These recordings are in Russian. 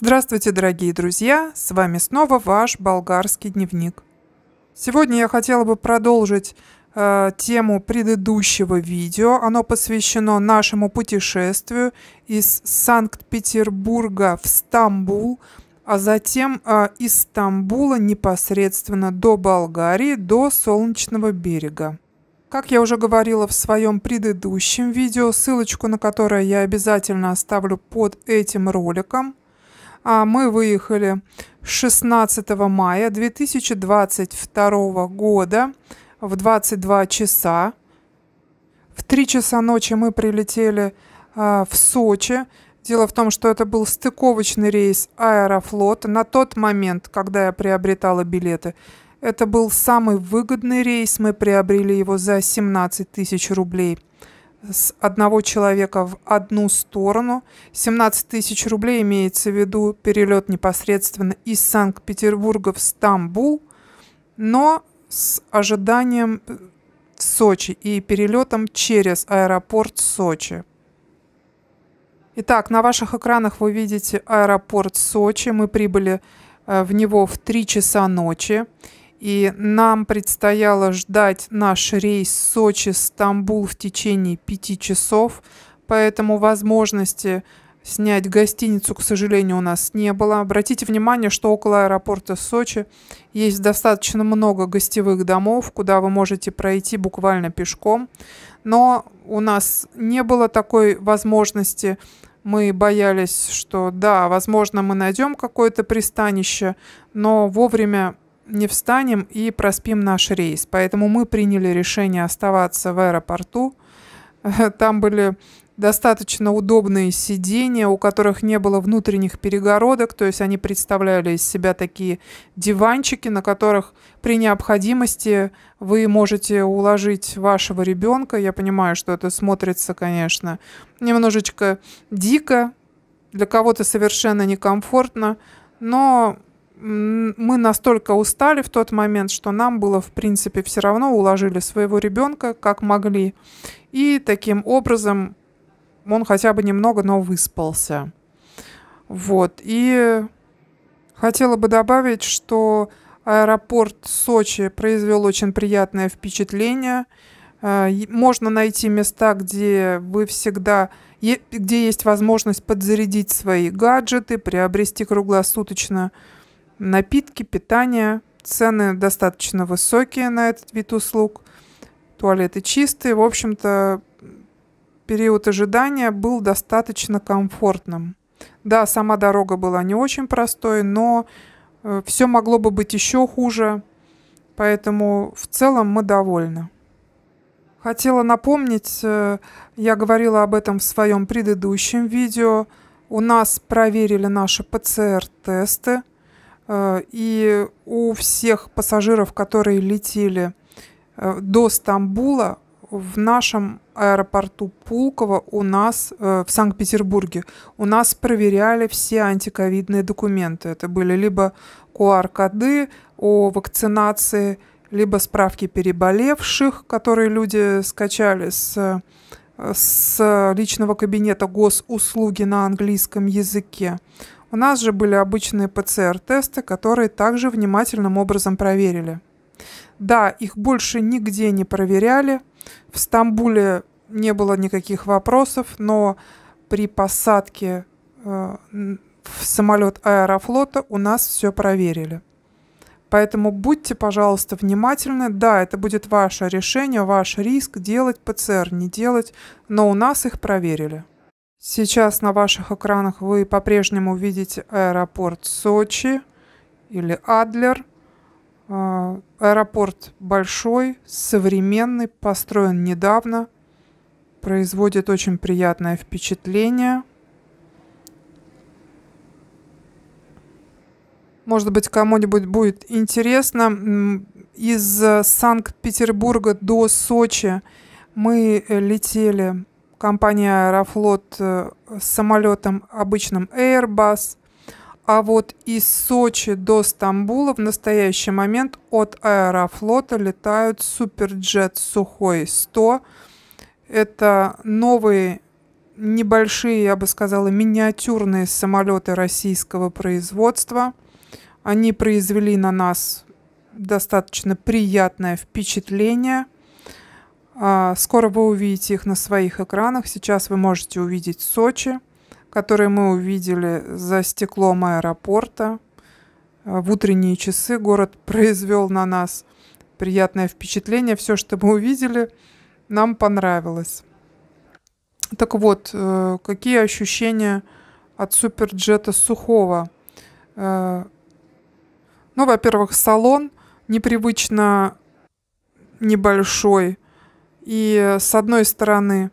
Здравствуйте, дорогие друзья! С вами снова ваш болгарский дневник. Сегодня я хотела бы продолжить э, тему предыдущего видео. Оно посвящено нашему путешествию из Санкт-Петербурга в Стамбул, а затем э, из Стамбула непосредственно до Болгарии, до Солнечного берега. Как я уже говорила в своем предыдущем видео, ссылочку на которое я обязательно оставлю под этим роликом – а мы выехали 16 мая 2022 года в 22 часа. В 3 часа ночи мы прилетели а, в Сочи. Дело в том, что это был стыковочный рейс Аэрофлот. На тот момент, когда я приобретала билеты, это был самый выгодный рейс. Мы приобрели его за 17 тысяч рублей с одного человека в одну сторону. 17 тысяч рублей имеется в виду перелет непосредственно из Санкт-Петербурга в Стамбул, но с ожиданием в э, Сочи и перелетом через аэропорт Сочи. Итак, на ваших экранах вы видите аэропорт Сочи. Мы прибыли э, в него в 3 часа ночи и нам предстояло ждать наш рейс Сочи-Стамбул в течение пяти часов, поэтому возможности снять гостиницу, к сожалению, у нас не было. Обратите внимание, что около аэропорта Сочи есть достаточно много гостевых домов, куда вы можете пройти буквально пешком. Но у нас не было такой возможности. Мы боялись, что да, возможно, мы найдем какое-то пристанище, но вовремя не встанем и проспим наш рейс. Поэтому мы приняли решение оставаться в аэропорту. Там были достаточно удобные сидения, у которых не было внутренних перегородок, то есть они представляли из себя такие диванчики, на которых при необходимости вы можете уложить вашего ребенка. Я понимаю, что это смотрится, конечно, немножечко дико, для кого-то совершенно некомфортно, но мы настолько устали в тот момент, что нам было, в принципе, все равно уложили своего ребенка, как могли. И таким образом он хотя бы немного, но выспался. Вот. И хотела бы добавить, что аэропорт Сочи произвел очень приятное впечатление. Э, можно найти места, где вы всегда, где есть возможность подзарядить свои гаджеты, приобрести круглосуточно напитки, питание. Цены достаточно высокие на этот вид услуг. Туалеты чистые. В общем-то, период ожидания был достаточно комфортным. Да, сама дорога была не очень простой, но э, все могло бы быть еще хуже, поэтому в целом мы довольны. Хотела напомнить, э, я говорила об этом в своем предыдущем видео, у нас проверили наши ПЦР-тесты – Э, и у всех пассажиров, которые летели э, до Стамбула, в нашем аэропорту Пулково у нас э, в Санкт-Петербурге у нас проверяли все антиковидные документы. Это были либо QR-коды о вакцинации, либо справки переболевших, которые люди скачали с, с личного кабинета госуслуги на английском языке. У нас же были обычные ПЦР-тесты, которые также внимательным образом проверили. Да, их больше нигде не проверяли. В Стамбуле не было никаких вопросов, но при посадке э, в самолет аэрофлота у нас все проверили. Поэтому будьте, пожалуйста, внимательны. Да, это будет ваше решение, ваш риск делать ПЦР, не делать, но у нас их проверили. Сейчас на ваших экранах вы по-прежнему видите аэропорт Сочи или Адлер. А, аэропорт большой, современный, построен недавно, производит очень приятное впечатление. Может быть, кому-нибудь будет интересно. Из Санкт-Петербурга до Сочи мы э, летели компания Аэрофлот э, с самолетом обычным Airbus. А вот из Сочи до Стамбула в настоящий момент от Аэрофлота летают Суперджет Сухой 100. Это новые небольшие, я бы сказала, миниатюрные самолеты российского производства. Они произвели на нас достаточно приятное впечатление – а, скоро вы увидите их на своих экранах. Сейчас вы можете увидеть Сочи, который мы увидели за стеклом аэропорта. А, в утренние часы город произвел на нас приятное впечатление. Все, что мы увидели, нам понравилось. Так вот, э, какие ощущения от суперджета сухого? Э, ну, во-первых, салон непривычно небольшой – и э, с одной стороны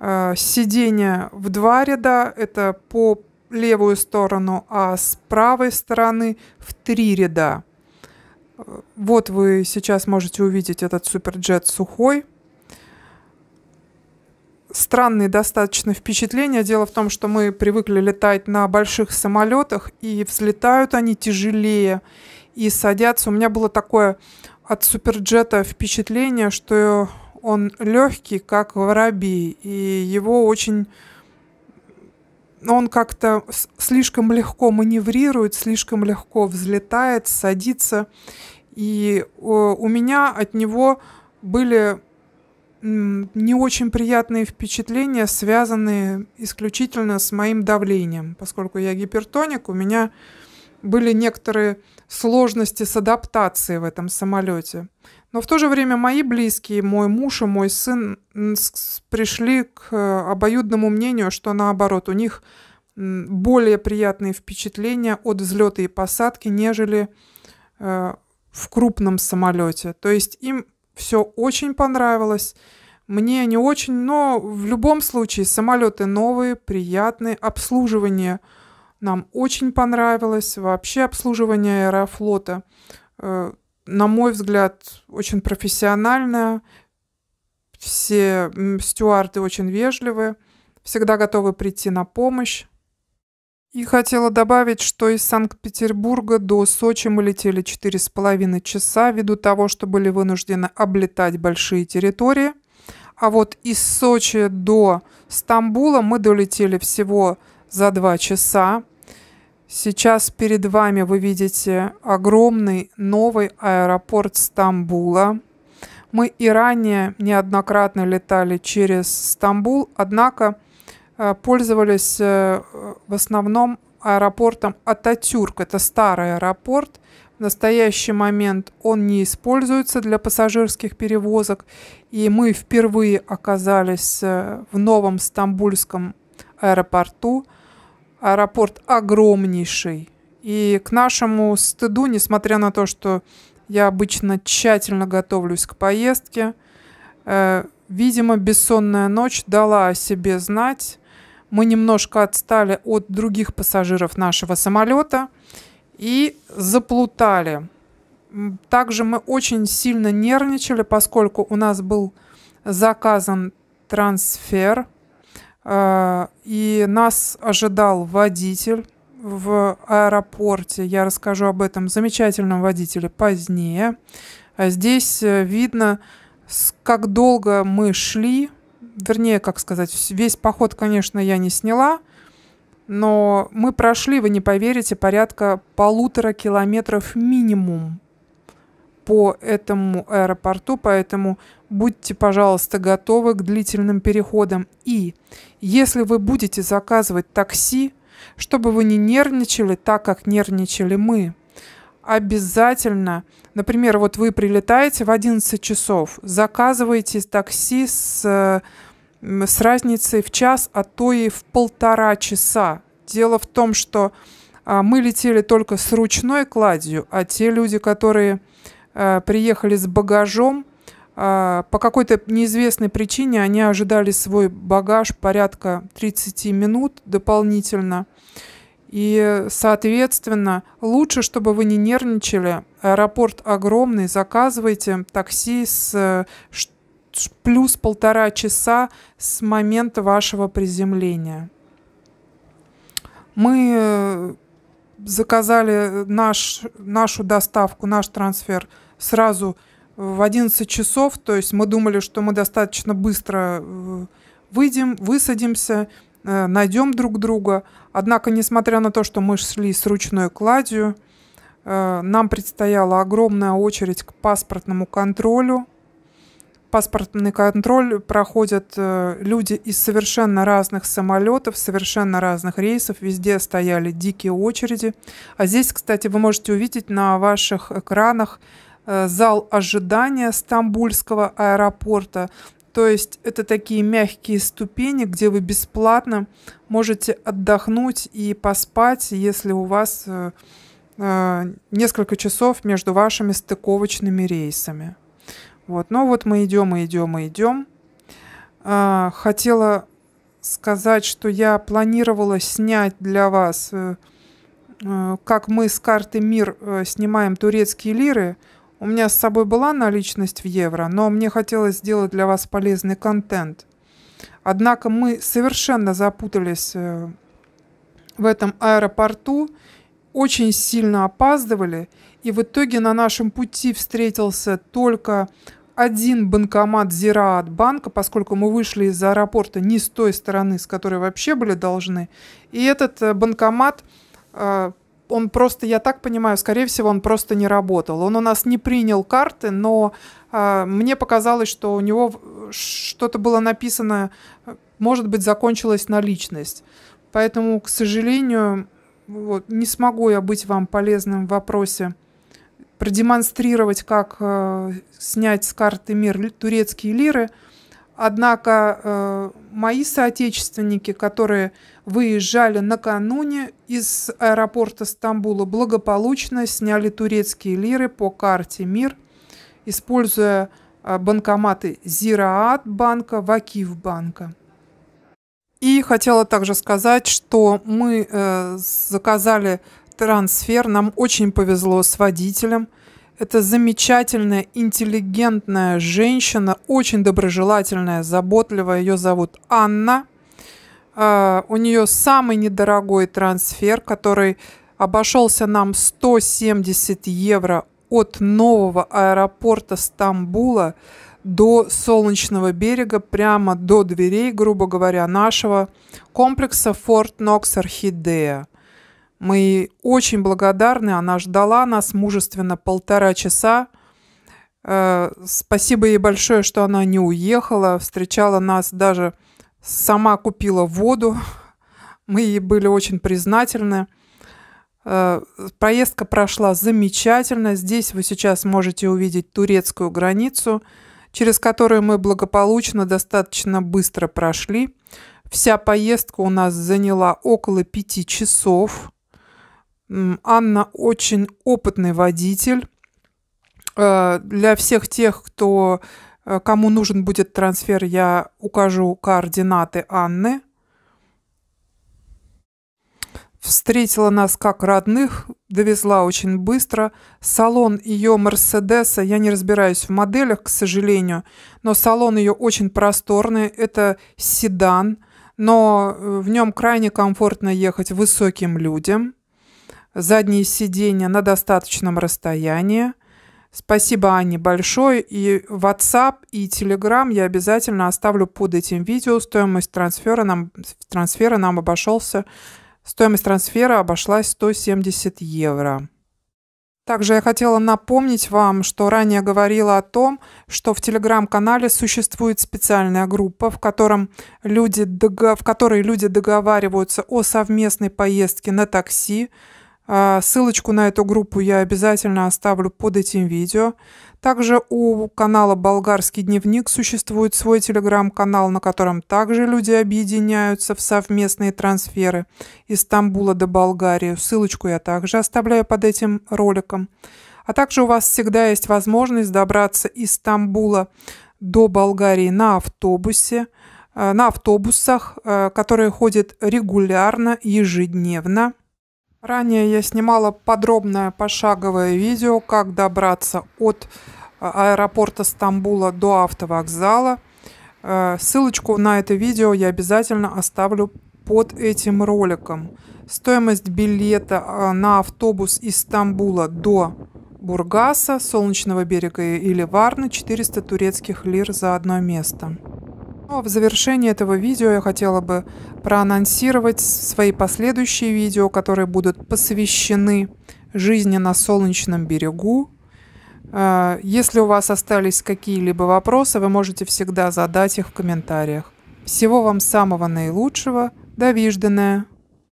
э, сиденья в два ряда, это по левую сторону, а с правой стороны в три ряда. Э, вот вы сейчас можете увидеть этот суперджет сухой. Странные достаточно впечатления. Дело в том, что мы привыкли летать на больших самолетах, и взлетают они тяжелее, и садятся. У меня было такое от суперджета впечатление, что он легкий, как воробей, и его очень он как-то слишком легко маневрирует, слишком легко взлетает, садится. И у меня от него были не очень приятные впечатления, связанные исключительно с моим давлением. Поскольку я гипертоник, у меня были некоторые сложности с адаптацией в этом самолете. Но в то же время мои близкие, мой муж и мой сын пришли к э, обоюдному мнению, что наоборот, у них более приятные впечатления от взлета и посадки, нежели э, в крупном самолете. То есть им все очень понравилось. Мне не очень, но в любом случае самолеты новые, приятные, обслуживание – нам очень понравилось вообще обслуживание аэрофлота. Э, на мой взгляд, очень профессиональное. Все стюарды очень вежливы, всегда готовы прийти на помощь. И хотела добавить, что из Санкт-Петербурга до Сочи мы летели четыре с половиной часа ввиду того, что были вынуждены облетать большие территории. А вот из Сочи до Стамбула мы долетели всего за два часа. Сейчас перед вами вы видите огромный новый аэропорт Стамбула. Мы и ранее неоднократно летали через Стамбул, однако э, пользовались э, в основном аэропортом Ататюрк. Это старый аэропорт. В настоящий момент он не используется для пассажирских перевозок. И мы впервые оказались э, в новом стамбульском аэропорту – аэропорт огромнейший. И к нашему стыду, несмотря на то, что я обычно тщательно готовлюсь к поездке, э, видимо, бессонная ночь дала о себе знать. Мы немножко отстали от других пассажиров нашего самолета и заплутали. Также мы очень сильно нервничали, поскольку у нас был заказан трансфер – а, и нас ожидал водитель в аэропорте. Я расскажу об этом замечательном водителе позднее. А здесь э, видно, как долго мы шли. Вернее, как сказать, весь поход, конечно, я не сняла. Но мы прошли, вы не поверите, порядка полутора километров минимум по этому аэропорту, поэтому будьте, пожалуйста, готовы к длительным переходам. И если вы будете заказывать такси, чтобы вы не нервничали так, как нервничали мы, обязательно, например, вот вы прилетаете в 11 часов, заказываете такси с, с разницей в час, а то и в полтора часа. Дело в том, что а, мы летели только с ручной кладью, а те люди, которые Э, приехали с багажом. Э, по какой-то неизвестной причине они ожидали свой багаж порядка 30 минут дополнительно. И, соответственно, лучше, чтобы вы не нервничали. Аэропорт огромный, заказывайте такси с плюс полтора часа с момента вашего приземления. Мы э, заказали наш, нашу доставку, наш трансфер – сразу в 11 часов, то есть мы думали, что мы достаточно быстро э, выйдем, высадимся, э, найдем друг друга. Однако, несмотря на то, что мы шли с ручной кладью, э, нам предстояла огромная очередь к паспортному контролю. Паспортный контроль проходят люди из совершенно разных самолетов, совершенно разных рейсов. Везде стояли дикие очереди. А здесь, кстати, вы можете увидеть на ваших экранах Э, зал ожидания Стамбульского аэропорта. То есть это такие мягкие ступени, где вы бесплатно можете отдохнуть и поспать, если у вас э, э, несколько часов между вашими стыковочными рейсами. Вот, но ну вот мы идем и идем и идем. А, хотела сказать, что я планировала снять для вас, как мы с карты Мир снимаем турецкие лиры. У меня с собой была наличность в евро, но мне хотелось сделать для вас полезный контент. Однако мы совершенно запутались э, в этом аэропорту, очень сильно опаздывали, и в итоге на нашем пути встретился только один банкомат Зира банка, поскольку мы вышли из аэропорта не с той стороны, с которой вообще были должны. И этот э, банкомат э, он просто, я так понимаю, скорее всего, он просто не работал. Он у нас не принял карты, но э, мне показалось, что у него что-то было написано, может быть, закончилась наличность. Поэтому, к сожалению, вот, не смогу я быть вам полезным в вопросе продемонстрировать, как э, снять с карты мир турецкие лиры. Однако э, мои соотечественники, которые выезжали накануне из аэропорта Стамбула, благополучно сняли турецкие лиры по карте МИР, используя а, банкоматы Зираат банка, Вакив банка. И хотела также сказать, что мы э, заказали трансфер, нам очень повезло с водителем. Это замечательная, интеллигентная женщина, очень доброжелательная, заботливая. Ее зовут Анна. А, у нее самый недорогой трансфер, который обошелся нам 170 евро от нового аэропорта Стамбула до Солнечного берега, прямо до дверей, грубо говоря, нашего комплекса Форт Нокс Орхидея. Мы очень благодарны, она ждала нас мужественно полтора часа. А, спасибо ей большое, что она не уехала, встречала нас даже сама купила воду. Мы ей были очень признательны. Э, поездка прошла замечательно. Здесь вы сейчас можете увидеть турецкую границу, через которую мы благополучно достаточно быстро прошли. Вся поездка у нас заняла около пяти часов. Анна очень опытный водитель. Э, для всех тех, кто Э, кому нужен будет трансфер, я укажу координаты Анны. Встретила нас как родных, довезла очень быстро. Салон ее Мерседеса, я не разбираюсь в моделях, к сожалению, но салон ее очень просторный, это седан, но э, в нем крайне комфортно ехать высоким людям. Задние сиденья на достаточном расстоянии – Спасибо, Анне, большое. И WhatsApp, и Telegram я обязательно оставлю под этим видео. Стоимость трансфера нам, трансфера нам обошелся... Стоимость трансфера обошлась 170 евро. Также я хотела напомнить вам, что ранее говорила о том, что в телеграм-канале существует специальная группа, в, котором люди, в которой люди договариваются о совместной поездке на такси, а, ссылочку на эту группу я обязательно оставлю под этим видео. Также у канала «Болгарский дневник» существует свой телеграм-канал, на котором также люди объединяются в совместные трансферы из Стамбула до Болгарии. Ссылочку я также оставляю под этим роликом. А также у вас всегда есть возможность добраться из Стамбула до Болгарии на автобусе, э, на автобусах, э, которые ходят регулярно, ежедневно – Ранее я снимала подробное пошаговое видео, как добраться от э, аэропорта Стамбула до автовокзала. Э, ссылочку на это видео я обязательно оставлю под этим роликом. Стоимость билета э, на автобус из Стамбула до Бургаса, Солнечного берега или Варны 400 турецких лир за одно место. Ну, а в завершении этого видео я хотела бы проанонсировать свои последующие видео, которые будут посвящены жизни на Солнечном берегу. А, если у вас остались какие-либо вопросы, вы можете всегда задать их в комментариях. Всего вам самого наилучшего. До виждания!